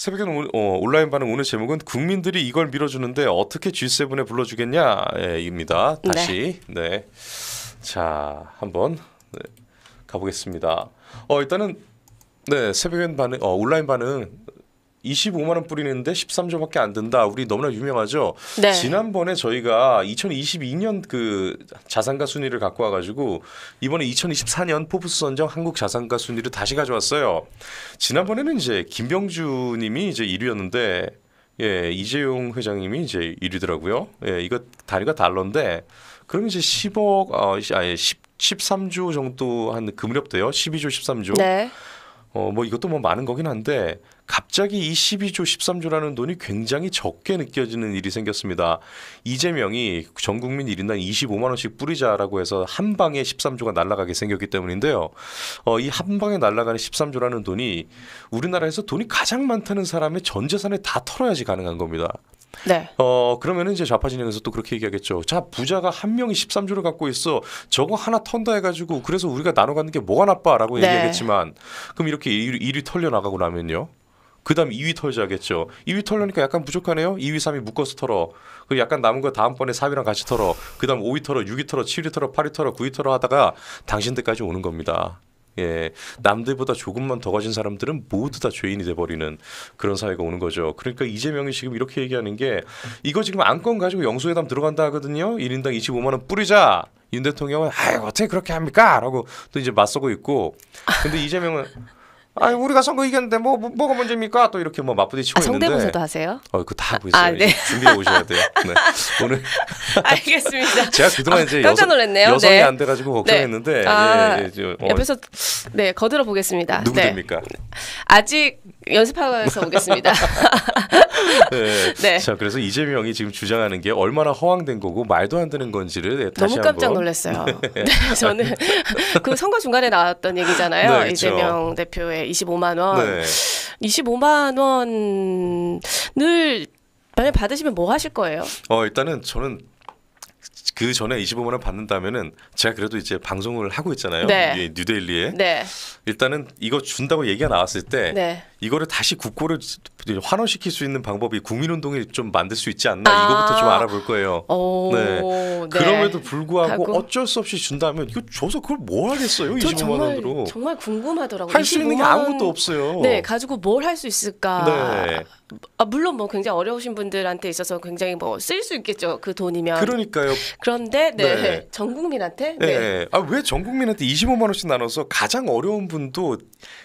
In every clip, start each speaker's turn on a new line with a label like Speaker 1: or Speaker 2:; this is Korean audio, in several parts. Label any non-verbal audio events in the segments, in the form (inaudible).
Speaker 1: 새벽에 어, 온라인 반응 오늘 제목은 국민들이 이걸 밀어주는데 어떻게 G7에 불러주겠냐입니다. 예, 다시 네. 네. 자 한번 네. 가보겠습니다. 어 일단은 네 새벽엔 반응 어, 온라인 반응 25만 원 뿌리는데 13조밖에 안 든다. 우리 너무나 유명하죠. 네. 지난번에 저희가 2022년 그 자산가 순위를 갖고 와가지고 이번에 2024년 포브스 선정 한국 자산가 순위를 다시 가져왔어요. 지난번에는 이제 김병주님이 이제 1위였는데 예 이재용 회장님이 이제 1위더라고요. 예 이거 단위가 달러인데 그럼 이제 10억 어, 아예 10 13조 정도 한 그무렵 돼요. 12조 13조. 네. 어, 뭐 이것도 뭐 많은 거긴 한데 갑자기 이 12조 13조라는 돈이 굉장히 적게 느껴지는 일이 생겼습니다. 이재명이 전 국민 1인당 25만 원씩 뿌리자라고 해서 한 방에 13조가 날아가게 생겼기 때문인데요. 어, 이 한 방에 날아가는 13조라는 돈이 우리나라에서 돈이 가장 많다는 사람의 전 재산을 다 털어야지 가능한 겁니다. 네. 어 그러면은 이제 좌파 진영에서 또 그렇게 얘기하겠죠. 자 부자가 한 명이 13조를 갖고 있어. 저거 하나 턴다 해가지고 그래서 우리가 나눠 갖는 게 뭐가 나빠라고 네. 얘기하겠지만 그럼 이렇게 1위, 1위 털려 나가고 나면요. 그다음 2위 털자겠죠. 2위 털려니까 약간 부족하네요. 2위, 3위 묶어서 털어. 그 약간 남은 거 다음번에 4위랑 같이 털어. 그다음 5위 털어, 6위 털어, 7위 털어, 8위 털어, 9위 털어 하다가 당신들까지 오는 겁니다. 예, 남들보다 조금만 더 가진 사람들은 모두 다 죄인이 돼버리는 그런 사회가 오는 거죠. 그러니까 이재명이 지금 이렇게 얘기하는 게 이거 지금 안건 가지고 영수회담 들어간다 하거든요. 1인당 25만 원 뿌리자. 윤 대통령은 아유 어떻게 그렇게 합니까? 라고 또 이제 맞서고 있고 근데 이재명은 아니 네. 우리가 선거 이겼는데 뭐, 뭐 뭐가 문제입니까? 또 이렇게 뭐 맞부딪히고 아, 있는데 성대모사도 하세요? 어, 그다 하고 아, 있어요. 아, 네. 준비해 오셔야 돼요. 네. (laughs) 오늘 알겠습니다. (laughs) 제가 그동안 아, 이제 깜짝 놀랐네요. 여성, 여성이 네. 안 돼가지고 네. 걱정했는데 네. 아, 예, 예, 예, 어. 옆에서
Speaker 2: 네 거들어 보겠습니다. 누구 네. 니까 아직 연습하면서 오겠습니다.
Speaker 1: (laughs) 네. (laughs) 네. 자, 그래서 이재명이 지금 주장하는 게 얼마나 허황된 거고 말도 안 되는 건지를 네, 다시 너무 깜짝 놀랐어요. (laughs) 네. 네.
Speaker 2: 저는 그 선거 중간에 나왔던 얘기잖아요. 네, 그렇죠. 이재명 대표의 25만 원. 네. 25만 원을 만약 받으시면 뭐 하실 거예요?
Speaker 1: 어, 일단은 저는 그 전에 25만 원 받는다면은 제가 그래도 이제 방송을 하고 있잖아요. 네. 뉴데일리에. 네. 일단은 이거 준다고 얘기가 나왔을 때 네. 이거를 다시 국고를 환원시킬 수 있는 방법이 국민운동이 좀 만들 수 있지 않나 아~ 이거부터 좀 아. 알아볼 거예요. 네. 네. 그럼에도 불구하고 하고. 어쩔 수 없이 준다면 이거 줘서 그걸 뭐 하겠어요? 25만 정말, 원으로.
Speaker 2: 정말 궁금하더라고요. 할 수 있는 게 아무것도 없어요. 네, 가지고 뭘 할 수 있을까? 네. 아, 물론 뭐 굉장히 어려우신 분들한테 있어서 굉장히 뭐 쓸 수 있겠죠. 그 돈이면.
Speaker 1: 그러니까요. 그런데 네. 네.
Speaker 2: 전 국민한테 네.
Speaker 1: 네. 아왜 전 국민한테 25만 원씩 나눠서 가장 어려운 분도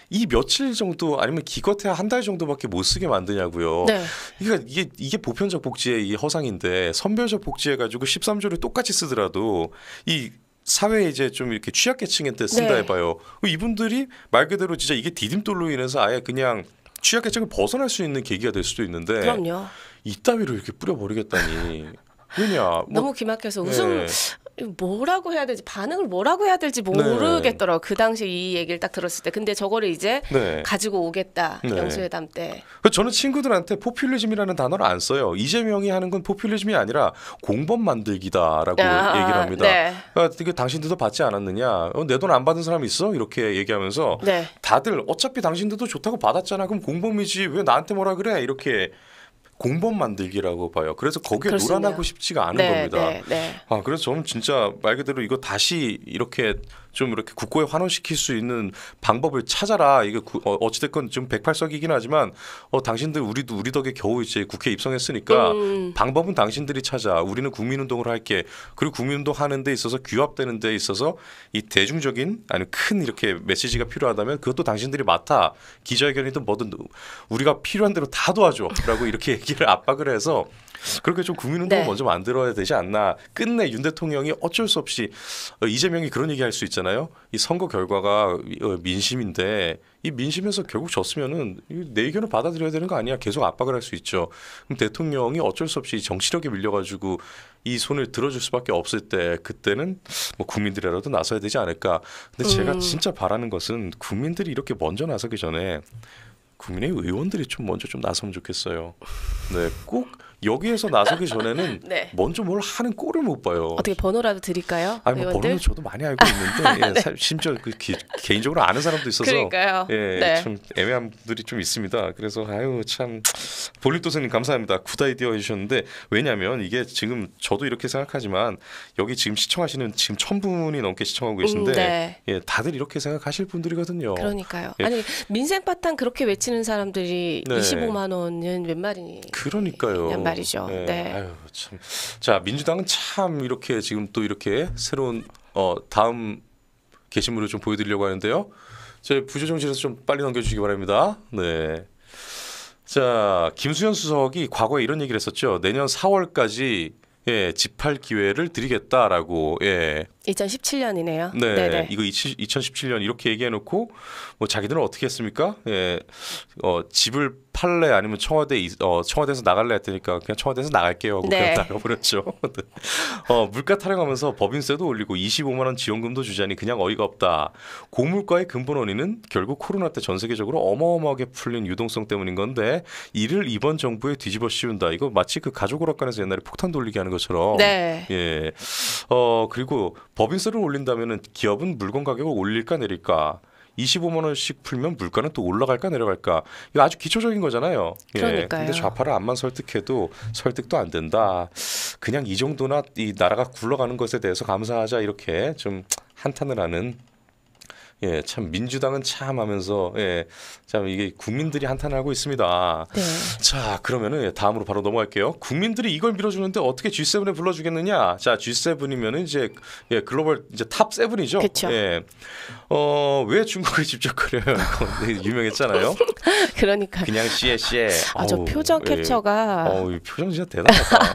Speaker 1: 이 며칠 정도 아니면 기껏해야 한 달 정도밖에 못 쓰게 만드냐고요. 네. 그러니까 이게 이게 보편적 복지의 이 허상인데 선별적 복지해 가지고 13조를 똑같이 쓰더라도 이 사회에 이제 좀 이렇게 취약계층한테 쓴다 네. 해봐요. 이분들이 말 그대로 진짜 이게 디딤돌로 인해서 아예 그냥 취약계층을 벗어날 수 있는 계기가 될 수도 있는데 그럼요. 이따위로 이렇게 뿌려버리겠다니 그냐 그러니까 뭐, 너무
Speaker 2: 기막혀서 웃음 네. 뭐라고 해야 될지 반응을 뭐라고 해야 될지 모르겠더라고 네. 그 당시 이 얘기를 딱 들었을 때 근데 저거를 이제
Speaker 1: 네. 가지고
Speaker 2: 오겠다 네. 영수회담 때
Speaker 1: 그 저는 친구들한테 포퓰리즘이라는 단어를 안 써요 이재명이 하는 건 포퓰리즘이 아니라 공범 만들기다라고 아, 아 얘기를 합니다 네. 그러니까 게 당신들도 받지 않았느냐 어, 내돈 안 받은 사람 있어 이렇게 얘기하면서 네. 다들 어차피 당신들도 좋다고 받았잖아 그럼 공범이지 왜 나한테 뭐라 그래 이렇게 공범 만들기라고 봐요. 그래서 거기에 그렇습니다. 놀아나고 싶지가 않은 네, 겁니다. 네, 네. 아, 그래서 저는 진짜 말 그대로 이거 다시 이렇게 좀 이렇게 국고에 환원시킬 수 있는 방법을 찾아라. 이게 구, 어, 어찌됐건 지금 108석이긴 하지만 어, 당신들 우리도 우리 덕에 겨우 이제 국회 입성했으니까 음. 방법은 당신들이 찾아. 우리는 국민운동을 할게. 그리고 국민운동 하는 데 있어서 규합되는 데 있어서 이 대중적인 아니 큰 이렇게 메시지가 필요하다면 그것도 당신들이 맡아. 기자회견이든 뭐든 우리가 필요한 대로 다 도와줘라고 이렇게 (laughs) 얘기를 압박을 해서 그렇게 좀 국민운동을 네. 먼저 만들어야 되지 않나. 끝내 윤 대통령이 어쩔 수 없이 어, 이재명이 그런 얘기할 수 있잖아요. 이 선거 결과가 어, 민심인데 이 민심에서 결국 졌으면은 내 의견을 받아들여야 되는 거 아니야. 계속 압박을 할 수 있죠. 그럼 대통령이 어쩔 수 없이 정치력에 밀려가지고 이 손을 들어줄 수밖에 없을 때 그때는 뭐 국민들이라도 나서야 되지 않을까. 근데 음. 제가 진짜 바라는 것은 국민들이 이렇게 먼저 나서기 전에 국민의 의원들이 좀 먼저 좀 나서면 좋겠어요. 네, 꼭 여기에서 나서기 전에는 (laughs) 네. 먼저 뭘 하는 꼴을 못 봐요. 어떻게
Speaker 2: 번호라도 드릴까요? 아니 뭐 번호는 저도 많이 알고 있는데 아, (laughs) 네. 예,
Speaker 1: 심지어 그 기, 개인적으로 아는 사람도 있어서 그러 예, 네. 애매함들이 좀 있습니다. 그래서 아유 참 볼륨도 선님 감사합니다. 굿 아이디어 해주셨는데 왜냐하면 이게 지금 저도 이렇게 생각하지만 여기 지금 시청하시는 지금 천 분이 넘게 시청하고 계신데 음, 네. 예, 다들 이렇게 생각하실 분들이거든요.
Speaker 2: 그러니까요. 예. 아니 민생 바탕 그렇게 외치는 사람들이 네. 25만 원은 웬 말이니?
Speaker 1: 그러니까요. 말이죠. 네. 네. 아유, 참. 자, 민주당은 참 이렇게 지금 또 이렇게 새로운 어, 다음 게시물을 좀 보여드리려고 하는데요. 제 부조정실에서 좀 빨리 넘겨주시기 바랍니다. 네. 자, 김수현 수석이 과거에 이런 얘기를 했었죠. 내년 4월까지 예, 집할 기회를 드리겠다라고 예,
Speaker 2: 2017년이네요. 네, 네네.
Speaker 1: 이거 20, 2017년 이렇게 얘기해놓고 뭐 자기들은 어떻게 했습니까? 예, 어, 집을 팔래 아니면 청와대 어, 청와대에서 나갈래 했더니까 그냥 청와대에서 나갈게요 하고 네. 그냥 나가버렸죠. (laughs) 네. 어, 물가 타령하면서 법인세도 올리고 25만 원 지원금도 주자니 그냥 어이가 없다. 고물가의 근본 원인은 결국 코로나 때 전 세계적으로 어마어마하게 풀린 유동성 때문인 건데 이를 이번 정부에 뒤집어 씌운다. 이거 마치 그 가족 오락관에서 옛날에 폭탄 돌리게 하는 것처럼. 네. 예. 어 그리고 법인세를 올린다면은 기업은 물건 가격을 올릴까 내릴까 25만 원씩 풀면 물가는 또 올라갈까 내려갈까 이거 아주 기초적인 거잖아요. 예. 그러니까요. 예. 근데 좌파를 안만 설득해도 설득도 안 된다. 그냥 이 정도나 이 나라가 굴러가는 것에 대해서 감사하자 이렇게 좀 한탄을 하는 예, 참 민주당은 참 하면서 예, 참 이게 국민들이 한탄하고 있습니다. 네. 자, 그러면은 예, 다음으로 바로 넘어갈게요. 국민들이 이걸 밀어주는데 어떻게 G7에 불러주겠느냐? 자, G7이면은 이제 예, 글로벌 이제 탑 세븐이죠. 그쵸. 예. 어, 왜 중국에 (laughs) 집적거려요? 유명했잖아요. (laughs) 그러니까 그냥 씨에 씨에. 아, 저 표정 예. 캡처가. 어, 표정 진짜 대단하다.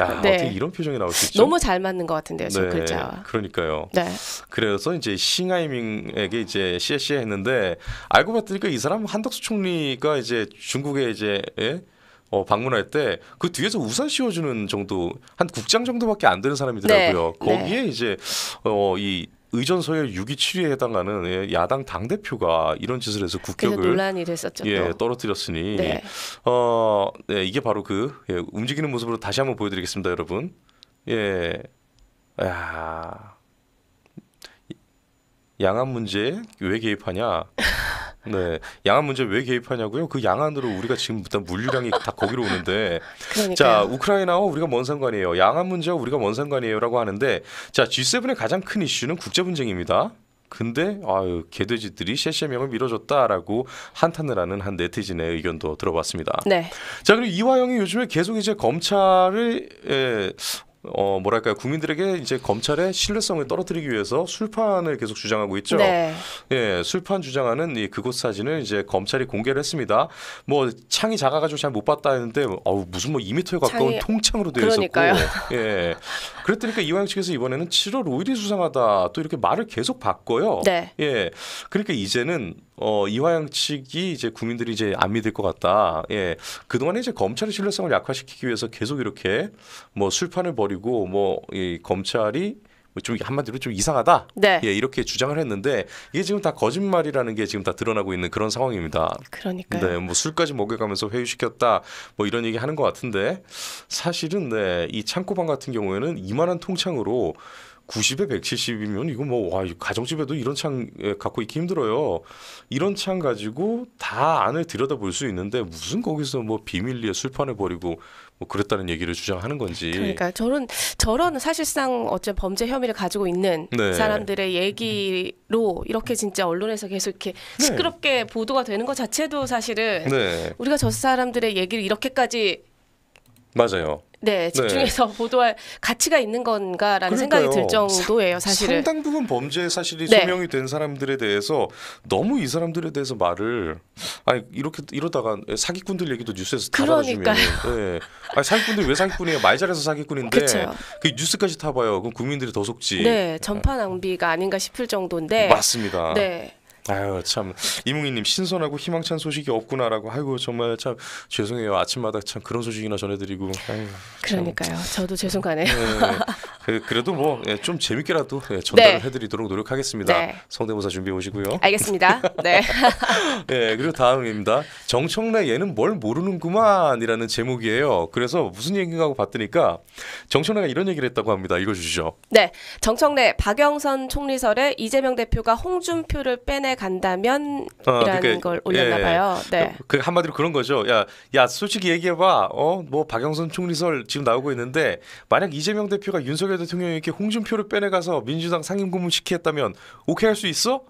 Speaker 1: 야, (laughs) 네. 어떻게 이런 표정이 나올 수 있죠? 너무
Speaker 2: 잘 맞는 것 같은데요, 저 네, 글자와.
Speaker 1: 그러니까요. 네. 그래서 이제 싱하이밍 웨이징에게 이제 CSC 했는데 알고 봤더니 이 사람 한덕수 총리가 이제 중국에 이제 예? 어, 방문할 때 그 뒤에서 우산 씌워주는 정도 한 국장 정도밖에 안 되는 사람이더라고요. 네. 거기에 네. 이제 어, 이 의전 서열 6위 7위에 해당하는 예, 야당 당 대표가 이런 짓을 해서 국격을 논란이
Speaker 2: 됐었죠. 예,
Speaker 1: 떨어뜨렸으니 네. 어, 네, 이게 바로 그 예, 움직이는 모습으로 다시 한번 보여드리겠습니다, 여러분. 예, 야. 양안 문제왜 개입하냐. 네, 양안 문제 왜 개입하냐고요? 그 양안으로 우리가 지금 일단 물류량이 다 거기로 오는데, 그러니까요. 자 우크라이나와 우리가 뭔 상관이에요? 양안 문제와 우리가 뭔 상관이에요?라고 하는데, 자 G7의 가장 큰 이슈는 국제 분쟁입니다. 근데 아유 개돼지들이 셰셰명을 밀어줬다라고 한탄을 하는 한 네티즌의 의견도 들어봤습니다. 네. 자 그리고 이화영이 요즘에 계속 이제 검찰을 에, 예, 어 뭐랄까요 국민들에게 이제 검찰의 신뢰성을 떨어뜨리기 위해서 술판을 계속 주장하고 있죠. 네. 예, 술판 주장하는 이 그곳 사진을 이제 검찰이 공개를 했습니다. 뭐 창이 작아가지고 잘 못 봤다 했는데 어우 무슨 뭐2미터에 가까운 창이... 통창으로 되어 있었고, 예, 그랬더니까 이화영 측에서 이번에는 7월 5일이 수상하다 또 이렇게 말을 계속 바꿔요. 네. 예, 그러니까 이제는 어, 이화영 측이 이제 국민들이 이제 안 믿을 것 같다. 예. 그동안에 이제 검찰의 신뢰성을 약화시키기 위해서 계속 이렇게 뭐 술판을 벌이고 뭐 이 검찰이 뭐 좀 한마디로 좀 이상하다. 네. 예, 이렇게 주장을 했는데 이게 지금 다 거짓말이라는 게 지금 다 드러나고 있는 그런 상황입니다. 그러니까 네, 뭐 술까지 먹여가면서 회유시켰다. 뭐 이런 얘기 하는 것 같은데 사실은 네, 이 창고방 같은 경우에는 이만한 통창으로 90에 170이면 이거 뭐와 가정집에도 이런 창 예, 갖고 있기 힘들어요. 이런 창 가지고 다 안을 들여다볼 수 있는데 무슨 거기서 뭐 비밀리에 술판을 벌이고 뭐 그랬다는 얘기를 주장하는 건지. 그러니까
Speaker 2: 저런 저런 사실상 어째 범죄 혐의를 가지고 있는 네. 사람들의 얘기로 이렇게 진짜 언론에서 계속 이렇게 네. 시끄럽게 보도가 되는 것 자체도 사실은
Speaker 1: 네. 우리가
Speaker 2: 저 사람들의 얘기를 이렇게까지
Speaker 1: 맞아요. 네, 네, 집중해서
Speaker 2: 네. (laughs) 보도할 가치가 있는 건가라는 그러니까요. 생각이 들 정도예요, 사실은.
Speaker 1: 상당 부분 범죄 사실이 네. 소명이 된 사람들에 대해서 너무 이 사람들에 대해서 말을 아니 이렇게 이러다가 사기꾼들 얘기도 뉴스에서 다러니까요아주면 네. 아니 사기꾼들 왜 사기꾼이에요? 말 잘해서 사기꾼인데 그그 뉴스까지 타봐요. 그럼 국민들이 더 속지. 네, 전파
Speaker 2: 낭비가 아닌가 싶을 정도인데. 맞습니다. 네.
Speaker 1: 아유 참이몽이님 신선하고 희망찬 소식이 없구나라고 아이고 정말 참 죄송해요 아침마다 참 그런 소식이나 전해드리고 아유,
Speaker 2: 그러니까요 저도 죄송하네요 네,
Speaker 1: 네. 그래도 뭐좀 예, 재밌게라도 예, 전달을 네. 해드리도록 노력하겠습니다 네. 성대모사 준비해 오시고요
Speaker 2: 알겠습니다 네
Speaker 1: (laughs) 네, 그리고 다음입니다 정청래 얘는 뭘 모르는구만이라는 제목이에요 그래서 무슨 얘기인가 하고 봤더니까 정청래가 이런 얘기를 했다고 합니다 읽어주시죠
Speaker 2: 네 정청래 박영선 총리설에 이재명 대표가 홍준표를 빼내 천에 간다면이라는 아, 어, 그러니까, 걸 올렸나 예. 봐요. 네.
Speaker 1: 그 한마디로 그런 거죠. 야, 야, 솔직히 얘기해 봐. 어, 뭐 박영선 총리설 지금 나오고 있는데 만약 이재명 대표가 윤석열 대통령에게 홍준표를 빼내가서 민주당 상임고문 시키겠다면 오케이 할 수 있어?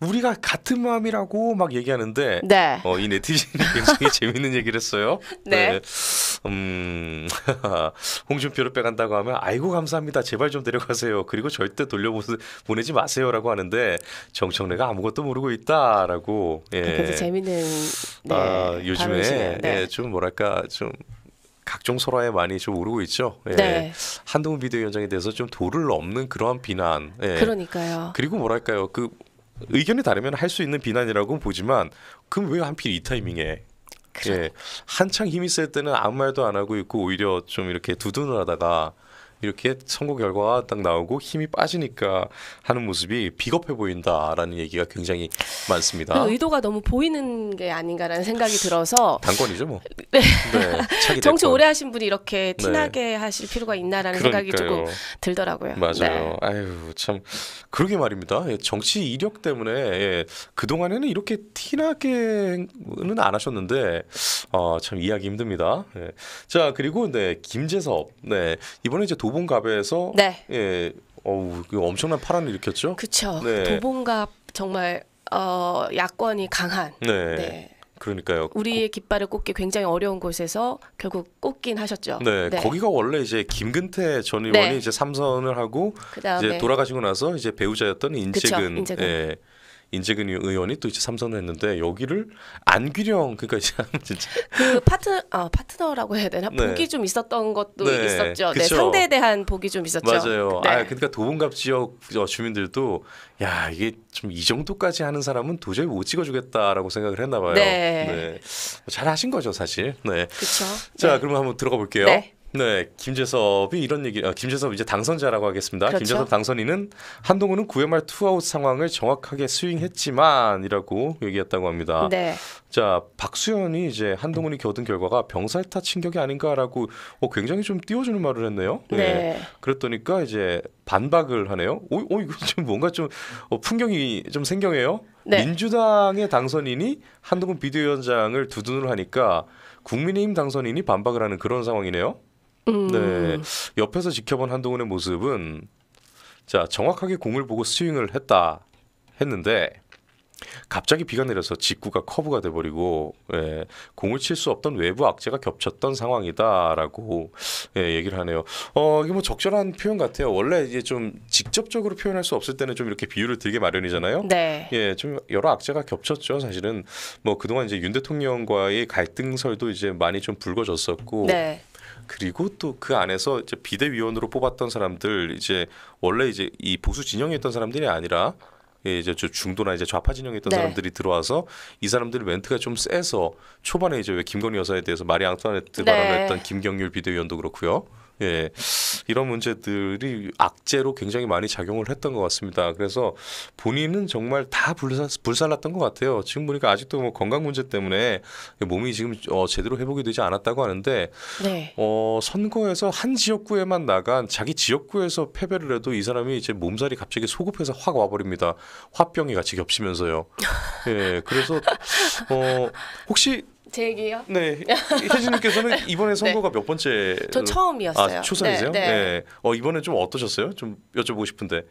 Speaker 1: 우리가 같은 마음이라고 막 얘기하는데 네. 어, 이 네티즌이 굉장히 (laughs) 재밌는 얘기를 했어요. 네. 네. 음, (laughs) 홍준표를 빼간다고 하면 아이고 감사합니다. 제발 좀 데려가세요. 그리고 절대 돌려보내지 마세요라고 하는데 정청래가 아무것도 모르고 있다라고. 예. 굉장히 아, 재밌는.
Speaker 2: 네, 아, 요즘에 네. 예,
Speaker 1: 좀 뭐랄까 좀 각종 설화에 많이 좀 오르고 있죠. 예. 네. 한동훈 비대위원장에 대해서 좀 도를 넘는 그러한 비난. 예.
Speaker 2: 그러니까요.
Speaker 1: 그리고 뭐랄까요 그 의견이 다르면 할 수 있는 비난이라고 보지만 그럼 왜한필이 타이밍에 그래. 그렇죠. 예, 한창 힘이 셀 때는 아무 말도 안 하고 있고 오히려 좀 이렇게 두둔을 하다가 이렇게 선거 결과가 딱 나오고 힘이 빠지니까 하는 모습이 비겁해 보인다라는 얘기가 굉장히 많습니다. 그
Speaker 2: 의도가 너무 보이는 게 아닌가라는 생각이 들어서
Speaker 1: 당권이죠 뭐. (laughs) 네. 네 정치 오래
Speaker 2: 하신 분이 이렇게 네. 티나게 네. 하실 필요가 있나라는 그러니까요. 생각이 조금 들더라고요. 맞아요.
Speaker 1: 네. 아유 참 그러게 말입니다. 예, 정치 이력 때문에 예, 그 동안에는 이렇게 티나게는 안 하셨는데 어, 참 이해하기 힘듭니다. 예. 자 그리고 네 김재섭 네 이번에 이제 도 도봉갑에서 네. 예, 어우 엄청난 파란을 일으켰죠. 그렇죠. 네.
Speaker 2: 도봉갑 정말 어, 야권이 강한.
Speaker 1: 네. 네. 그러니까요.
Speaker 2: 우리의 깃발을 꽂기 굉장히 어려운 곳에서 결국 꽂긴 하셨죠. 네, 네. 거기가
Speaker 1: 원래 이제 김근태 전 의원이 네. 이제 삼선을 하고
Speaker 2: 그다음에. 이제 돌아가시고
Speaker 1: 나서 이제 배우자였던 인재근, 그쵸, 인재근. 예, 인재근 의원이 또 이제 삼선을 했는데 여기를 안규령 그러니까 진짜
Speaker 2: 그 파트 어, 파트너라고 해야 되나 네. 복이 좀 있었던 것도 네. 있었죠. 네, 상대에 대한 복이 좀 있었죠. 맞아요.
Speaker 1: 네. 아 그러니까 도봉갑 지역 주민들도 야 이게 좀 이 정도까지 하는 사람은 도저히 못 찍어주겠다라고 생각을 했나 봐요. 네. 네. 잘 하신 거죠 사실. 네. 그렇죠. 자 네. 그러면 한번 들어가 볼게요. 네. 네, 김재섭이 이런 얘기, 아, 김재섭 이제 당선자라고 하겠습니다. 그렇죠. 김재섭 당선인은 한동훈은 9회 말 투아웃 상황을 정확하게 스윙했지만이라고 얘기했다고 합니다. 네. 자, 박수현이 이제 한동훈이 겨둔 결과가 병살타 친격이 아닌가라고 어, 굉장히 좀 띄워주는 말을 했네요. 네. 네. 그랬더니까 이제 반박을 하네요. 오, 어, 오 어, 이거 지금 뭔가 좀 어, 풍경이 좀 생경해요. 네. 민주당의 당선인이 한동훈 비대위원장을 두둔을 하니까 국민의힘 당선인이 반박을 하는 그런 상황이네요.
Speaker 2: 네. 음.
Speaker 1: 옆에서 지켜본 한동훈의 모습은 자 정확하게 공을 보고 스윙을 했다 했는데 갑자기 비가 내려서 직구가 커브가 돼버리고 예, 공을 칠 수 없던 외부 악재가 겹쳤던 상황이다라고 예, 얘기를 하네요. 어 이게 뭐 적절한 표현 같아요. 원래 이제 좀 직접적으로 표현할 수 없을 때는 좀 이렇게 비유를 들게 마련이잖아요. 네. 예, 좀 여러 악재가 겹쳤죠. 사실은 뭐 그동안 이제 윤 대통령과의 갈등설도 이제 많이 좀 불거졌었고. 네. 그리고 또 그 안에서 이제 비대위원으로 뽑았던 사람들 이제 원래 이제 이 보수 진영이었던 사람들이 아니라 예, 이제 중도나 이제 좌파 진영이었던 네. 사람들이 들어와서 이 사람들 멘트가 좀 세서 초반에 이제 왜 김건희 여사에 대해서 마리 앙투아네트 네. 발언 했던 김경률 비대위원도 그렇고요. 예, 이런 문제들이 악재로 굉장히 많이 작용을 했던 것 같습니다. 그래서 본인은 정말 다 불산, 불살랐던 것 같아요. 지금 보니까 아직도 뭐 건강 문제 때문에 몸이 지금 어, 제대로 회복이 되지 않았다고 하는데 네. 어, 선거에서 한 지역구에만 나간 자기 지역구에서 패배를 해도 이 사람이 이제 몸살이 갑자기 소급해서 확 와버립니다. 화병이 같이 겹치면서요. 예, 그래서 어, 혹시
Speaker 2: 제 얘기요? 네.
Speaker 1: 혜진님께서는 (laughs) 네. 이번에 선거가 네. 몇 번째? 저 처음이었어요. 아, 초선이세요? 네. 네. 네. 어 이번에 좀 어떠셨어요? 좀 여쭤보고 싶은데.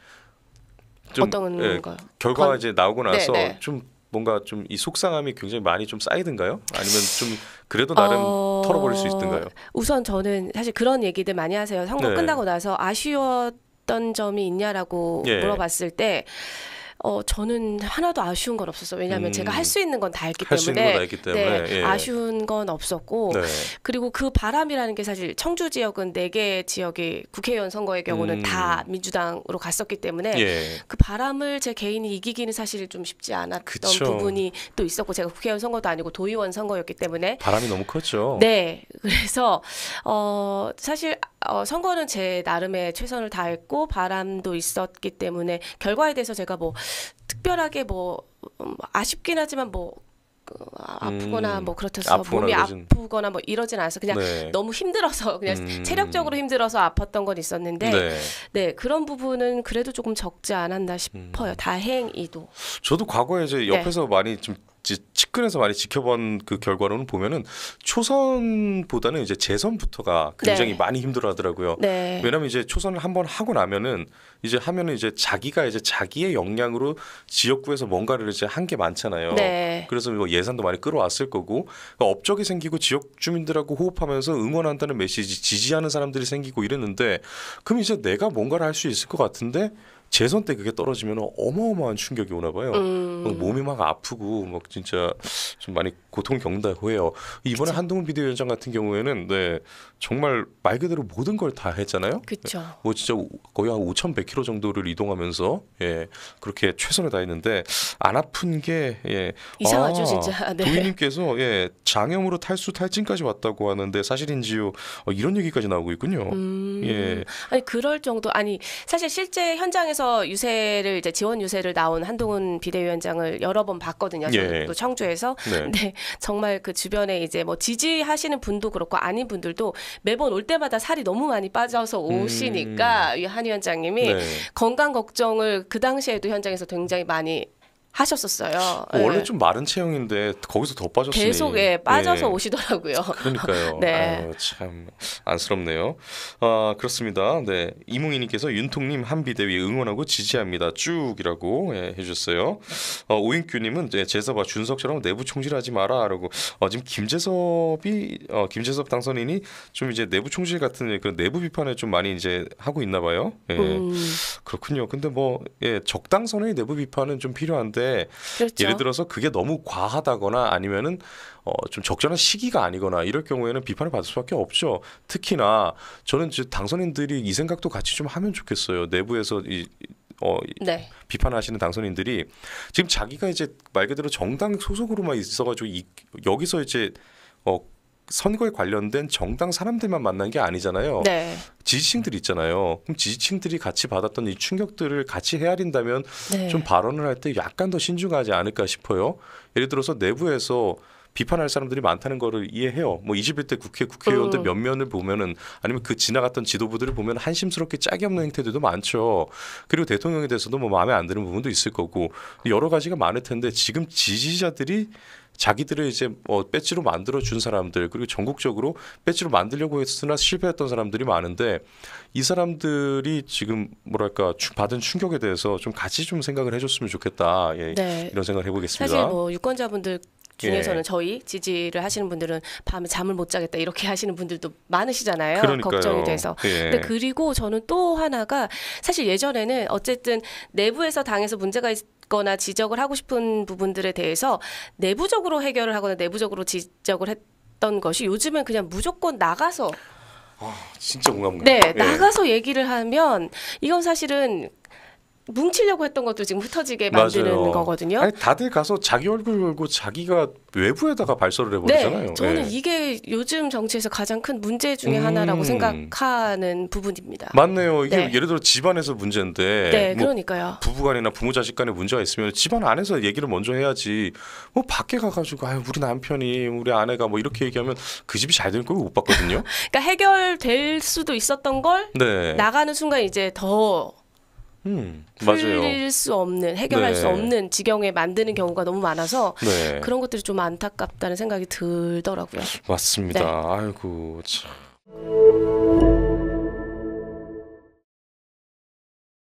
Speaker 2: 좀, 어떤 예, 거? 결과 건... 이제
Speaker 1: 나오고 나서 좀 뭔가 좀 이 속상함이 굉장히 많이 좀 쌓이든가요? 아니면 좀 그래도 나름 어... 털어버릴 수 있든가요?
Speaker 2: 우선 저는 사실 그런 얘기들 많이 하세요. 선거 네. 끝나고 나서 아쉬웠던 점이 있냐라고 예. 물어봤을 때. 어, 저는 하나도 아쉬운 건 없었어요. 왜냐하면 음. 제가 할 수 있는 건 다 했기 때문에, 했기 때문에. 네, 예. 아쉬운 건 없었고 네. 그리고 그 바람이라는 게 사실 청주 지역은 네 개지역이 국회의원 선거의 경우는 음. 다 민주당으로 갔었기 때문에 예. 그 바람을 제 개인이 이기기는 사실 좀 쉽지 않았던 그쵸. 부분이 또 있었고 제가 국회의원 선거도 아니고 도의원 선거였기 때문에
Speaker 1: 바람이 너무 컸죠. 네,
Speaker 2: 그래서 어, 사실 어, 선거는 제 나름의 최선을 다했고 바람도 있었기 때문에 결과에 대해서 제가 뭐 특별하게 뭐 음, 아쉽긴 하지만 뭐 그, 아프거나 음, 뭐 그렇다서 몸이 그러진. 아프거나 뭐 이러진 않아서 그냥 네. (laughs) 너무 힘들어서 그냥 음. 체력적으로 힘들어서 아팠던 건 있었는데 네. 네. 그런 부분은 그래도 조금 적지 않았나 싶어요 음. 다행히도
Speaker 1: 저도 과거에 이제 네. 옆에서 네. 많이 좀 측근에서 많이 지켜본 그 결과로는 보면은 초선보다는 이제 재선부터가 굉장히 네. 많이 힘들어하더라고요. 네. 왜냐하면 이제 초선을 한번 하고 나면은 이제 하면은 이제 자기가 이제 자기의 역량으로 지역구에서 뭔가를 이제 한 게 많잖아요. 네. 그래서 뭐 예산도 많이 끌어왔을 거고 그러니까 업적이 생기고 지역 주민들하고 호흡하면서 응원한다는 메시지 지지하는 사람들이 생기고 이랬는데 그럼 이제 내가 뭔가를 할 수 있을 것 같은데 제손때 그게 떨어지면 어마어마한 충격이 오나 봐요. 음. 몸이 막 아프고 막 진짜 좀 많이 고통 겪는다고 해요. 이번에 그쵸? 한동훈 비대위원장 같은 경우에는 네 정말 말 그대로 모든 걸 다 했잖아요. 그렇죠. 뭐 진짜 거의 한 5,100km 정도를 이동하면서 예 그렇게 최선을 다했는데 안 아픈 게 예. 이상하죠 아, 진짜. 아, 네. 도희님께서 예 장염으로 탈수 탈진까지 왔다고 하는데 사실인지요? 어, 이런 얘기까지 나오고 있군요. 음. 예.
Speaker 2: 아니 그럴 정도 아니 사실 실제 현장에서 그래서 유세를 이제 지원 유세를 나온 한동훈 비대위원장을 여러 번 봤거든요. 예. 또 청주에서. 네. (laughs) 근데 정말 그 주변에 이제 뭐 지지하시는 분도 그렇고 아닌 분들도 매번 올 때마다 살이 너무 많이 빠져서 음. 오시니까 음. 한 위원장님이 네. 건강 걱정을 그 당시에도 현장에서 굉장히 많이 하셨었어요. 뭐 원래 예. 좀
Speaker 1: 마른 체형인데 거기서 더 빠졌으니 계속 예, 빠져서 예.
Speaker 2: 오시더라고요.
Speaker 1: 그러니까요. (laughs) 네. 아유, 참 안쓰럽네요. 아 그렇습니다. 네이몽이님께서 윤통님 한비대위 응원하고 지지합니다. 쭉이라고 예, 해주셨어요. 어, 오인규님은 제섭아 준석처럼 내부 총질하지 마라라고 어, 지금 김재섭이 어, 김재섭 당선인이 좀 이제 내부 총질 같은 그런 내부 비판을 좀 많이 이제 하고 있나 봐요. 예. 음. 그렇군요. 근데 뭐 예, 적당선의 내부 비판은 좀 필요한데 그렇죠. 예를 들어서 그게 너무 과하다거나 아니면은 어좀 적절한 시기가 아니거나 이럴 경우에는 비판을 받을 수밖에 없죠. 특히나 저는 이제 당선인들이 이 생각도 같이 좀 하면 좋겠어요. 내부에서 이 어, 네. 비판하시는 당선인들이 지금 자기가 이제 말 그대로 정당 소속으로만 있어가지고 이, 여기서 이제 어 선거에 관련된 정당 사람들만 만난 게 아니잖아요. 네. 지지층들 있잖아요. 그럼 지지층들이 같이 받았던 이 충격들을 같이 헤아린다면 네. 좀 발언을 할 때 약간 더 신중하지 않을까 싶어요. 예를 들어서 내부에서 비판할 사람들이 많다는 거를 이해해요. 뭐 21대 국회 국회의원들 음. 몇 면을 보면은 아니면 그 지나갔던 지도부들을 보면 한심스럽게 짝이 없는 행태들도 많죠. 그리고 대통령에 대해서도 뭐 마음에 안 드는 부분도 있을 거고 여러 가지가 많을 텐데 지금 지지자들이 자기들을 이제 뭐 배지로 만들어 준 사람들 그리고 전국적으로 배지로 만들려고 했으나 실패했던 사람들이 많은데 이 사람들이 지금 뭐랄까 받은 충격에 대해서 좀 같이 좀 생각을 해줬으면 좋겠다 예, 네. 이런 생각을 해보겠습니다. 사실 뭐
Speaker 2: 유권자분들 중에서는 예. 저희 지지를 하시는 분들은 밤에 잠을 못 자겠다 이렇게 하시는 분들도 많으시잖아요. 그러니까요. 걱정이 돼서. 예. 근데 그리고 저는 또 하나가 사실 예전에는 어쨌든 내부에서 당에서 문제가 있 거나 지적을 하고 싶은 부분들에 대해서 내부적으로 해결을 하거나 내부적으로 지적을 했던 것이 요즘엔 그냥 무조건 나가서
Speaker 1: 아, 진짜 공감 네, 예. 나가서
Speaker 2: 얘기를 하면 이건 사실은 뭉치려고 했던 것도 지금 흩어지게 만드는 맞아요. 거거든요. 아니,
Speaker 1: 다들 가서 자기 얼굴 걸고 자기가 외부에다가 발설을 네, 해버리잖아요. 네, 저는 네.
Speaker 2: 이게 요즘 정치에서 가장 큰 문제 중에 음. 하나라고 생각하는 부분입니다.
Speaker 1: 맞네요. 이게 네. 예를 들어 집안에서 문제인데, 네, 뭐 그러니까요. 부부간이나 부모 자식간에 문제가 있으면 집안 안에서 얘기를 먼저 해야지. 뭐 밖에 가가지고 아 우리 남편이 우리 아내가 뭐 이렇게 얘기하면 그 집이 잘 되는 걸 못 봤거든요. (laughs)
Speaker 2: 그러니까 해결될 수도 있었던 걸 네. 나가는 순간 이제 더
Speaker 1: 음, 맞아요. 풀릴
Speaker 2: 수 없는 해결할 네. 수 없는 지경에 만드는 경우가 너무 많아서 네. 그런 것들이 좀 안타깝다는 생각이 들더라고요.
Speaker 1: 맞습니다. 네. 아이고 참.